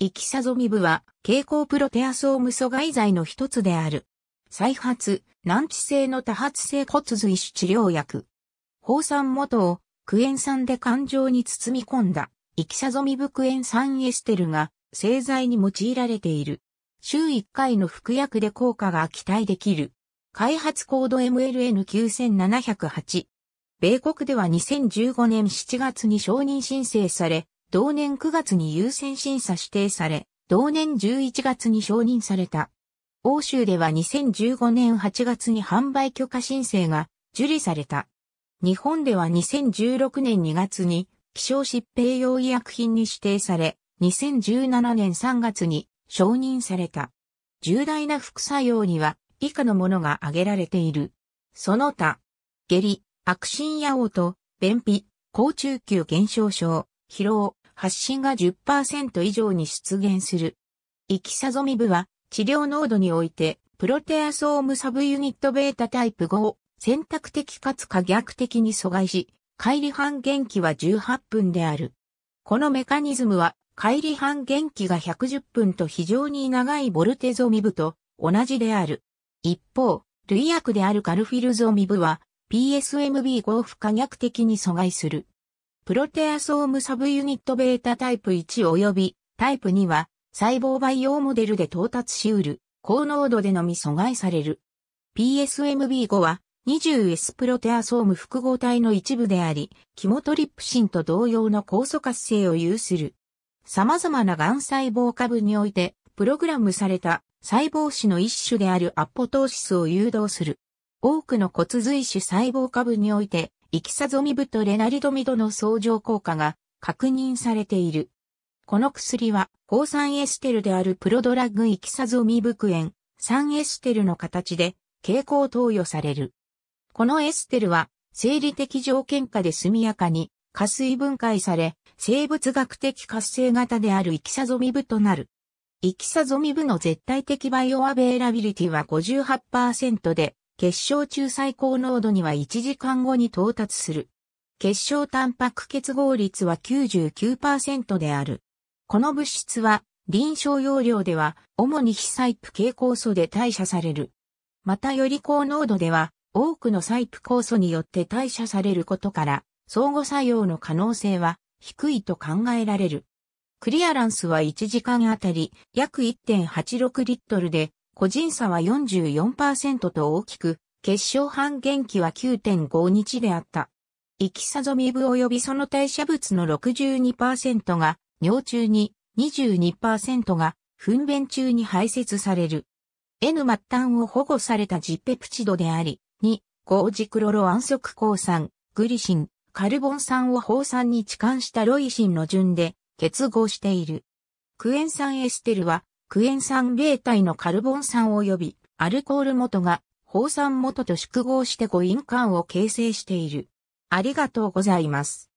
イキサゾミブは、蛍光プロテアソーム阻害剤の一つである。再発、難治性の多発性骨髄腫治療薬。放酸元を、クエン酸で感情に包み込んだ、イキサゾミブクエン酸エステルが、製剤に用いられている。週1回の服薬で効果が期待できる。開発コード MLN9708。米国では2015年7月に承認申請され、同年9月に優先審査指定され、同年11月に承認された。欧州では2015年8月に販売許可申請が受理された。日本では2016年2月に希少疾病用医薬品に指定され、2017年3月に承認された。重大な副作用には以下のものが挙げられている。その他、下痢、悪心や嘔と、便秘、高中級減少症、疲労、発疹が10%以上に出現する。イキサゾミブは治療濃度においてプロテアソームサブユニットベータタイプ5を選択的かつ可逆的に阻害し、乖離半減期は18分である。このメカニズムは、乖離半減期が110分と非常に長いボルテゾミブと同じである。一方、類薬であるカルフィルゾミブは、PSMB5 を不可逆的に阻害する。プロテアソームサブユニットベータタイプ1及びタイプ2は細胞培養モデルで到達し得る高濃度でのみ阻害される。PSMB5 は 20S プロテアソーム複合体の一部であり、キモトリプシンと同様の酵素活性を有する。様々な癌細胞株において、プログラムされた細胞子の一種であるアポトーシスを誘導する。多くの骨髄種細胞株において、イキサゾミブとレナリドミドの相乗効果が確認されている。この薬は、抗酸エステルであるプロドラッグイキサゾミブクエン、酸エステルの形で、経口投与される。このエステルは、生理的条件下で速やかに、加水分解され、生物学的活性型であるイキサゾミブとなる。イキサゾミブの絶対的バイオアベイラビリティは58%で、結晶中最高濃度には1時間後に到達する。結晶タンパク結合率は99%である。この物質は臨床容量では主に非サイプ系酵素で代謝される。またより高濃度では多くのサイプ酵素によって代謝されることから相互作用の可能性は低いと考えられる。クリアランスは1時間あたり約1.86リットルで個人差は44%と大きく、決勝半減期は9.5日であった。イキサゾミブ及びその代謝物の62%が尿中に、22%が糞便中に排泄される。N 末端を保護されたジペプチドであり、2、ージクロロ安息抗酸、グリシン、カルボン酸を放酸に置換したロイシンの順で結合している。クエン酸エステルはクエン酸0体のカルボン酸及びアルコール元が放酸元と縮合して誤飲間を形成している。ありがとうございます。